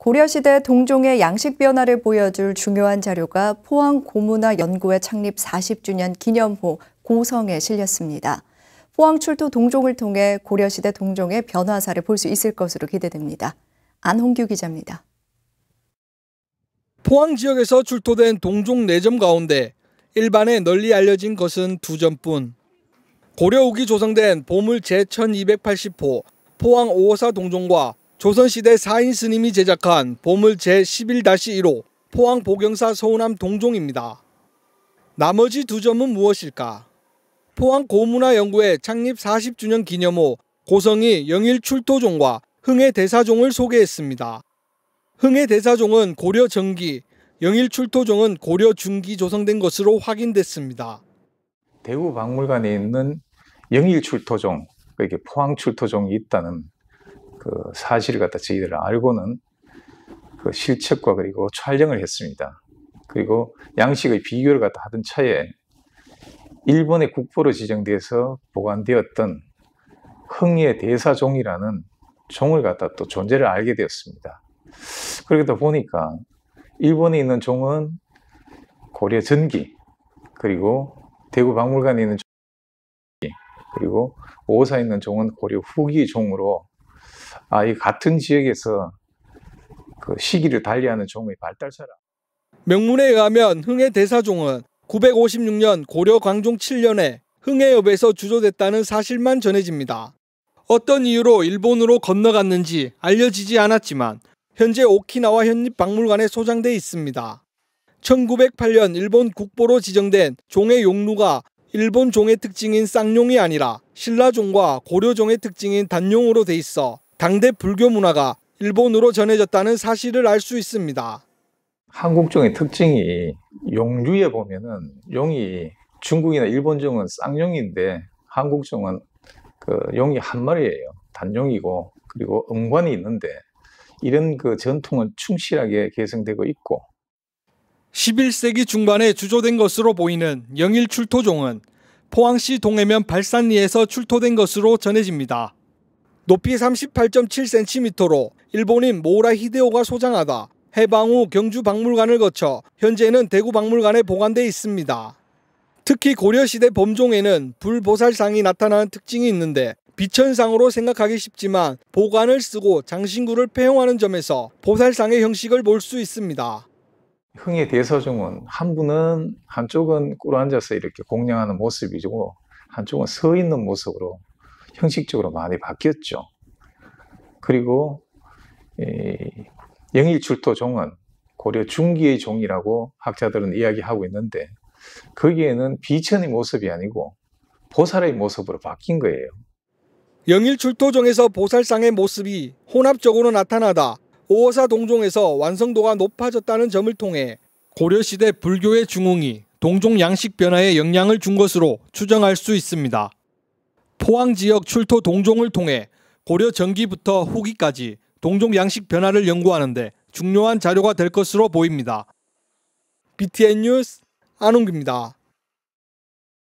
고려시대 동종의 양식 변화를 보여줄 중요한 자료가 포항 고문화 연구회 창립 40주년 기념호 고성에 실렸습니다. 포항 출토 동종을 통해 고려시대 동종의 변화사를 볼 수 있을 것으로 기대됩니다. 안홍규 기자입니다. 포항 지역에서 출토된 동종 4점 가운데 일반에 널리 알려진 것은 2점뿐. 고려 후기 조성된 보물 제1280호 포항 554 동종과 조선시대 4인 스님이 제작한 보물 제11-1호 포항 보경사 서운함 동종입니다. 나머지 두 점은 무엇일까? 포항 고문화연구회 창립 40주년 기념호 고성이 영일 출토종과 흥해 대사종을 소개했습니다. 흥해 대사종은 고려 전기, 영일 출토종은 고려 중기 조성된 것으로 확인됐습니다. 대구 박물관에 있는 영일 출토종, 그러니까 포항 출토종이 있다는 그 사실을 갖다 저희들 알고는 그 실측과 그리고 촬영을 했습니다. 그리고 양식의 비교를 갖다 하던 차에 일본의 국보로 지정돼서 보관되었던 흥의 대사종이라는 종을 갖다 또 존재를 알게 되었습니다. 그러다 보니까 일본에 있는 종은 고려 전기 그리고 대구 박물관에 있는 종 그리고 오사에 있는 종은 고려 후기 종으로 아, 이 같은 지역에서 그 시기를 달리하는 종의 발달사라 명문에 의하면 흥해 대사종은 956년 고려 광종 7년에 흥해읍에서 주조됐다는 사실만 전해집니다. 어떤 이유로 일본으로 건너갔는지 알려지지 않았지만 현재 오키나와 현립박물관에 소장돼 있습니다. 1908년 일본 국보로 지정된 종의 용루가 일본 종의 특징인 쌍용이 아니라 신라종과 고려종의 특징인 단용으로 돼 있어 당대 불교 문화가 일본으로 전해졌다는 사실을 알 수 있습니다. 한국종의 특징이 용류에 보면은 용이 중국이나 일본종은 쌍용인데 한국종은 그 용이 한 마리예요. 단용이고 그리고 음관이 있는데 이런 그 전통은 충실하게 계승되고 있고 11세기 중반에 주조된 것으로 보이는 영일 출토종은 포항시 동해면 발산리에서 출토된 것으로 전해집니다. 높이 38.7cm로 일본인 모라 히데오가 소장하다 해방 후 경주 박물관을 거쳐 현재는 대구 박물관에 보관돼 있습니다. 특히 고려시대 범종에는 불보살상이 나타나는 특징이 있는데 비천상으로 생각하기 쉽지만 보관을 쓰고 장신구를 폐용하는 점에서 보살상의 형식을 볼 수 있습니다. 흥의 대서종은 한 분은 한쪽은 꿇어 앉아서 이렇게 공양하는 모습이고 한쪽은 서 있는 모습으로 형식적으로 많이 바뀌었죠. 그리고 영일 출토 종은 고려 중기의 종이라고 학자들은 이야기하고 있는데 거기에는 비천의 모습이 아니고 보살의 모습으로 바뀐 거예요. 영일 출토종에서 보살상의 모습이 혼합적으로 나타나다 오어사 동종에서 완성도가 높아졌다는 점을 통해 고려시대 불교의 중흥이 동종 양식 변화에 영향을 준 것으로 추정할 수 있습니다. 포항 지역 출토 동종을 통해 고려 전기부터 후기까지 동종 양식 변화를 연구하는데 중요한 자료가 될 것으로 보입니다. BTN 뉴스 안웅규입니다.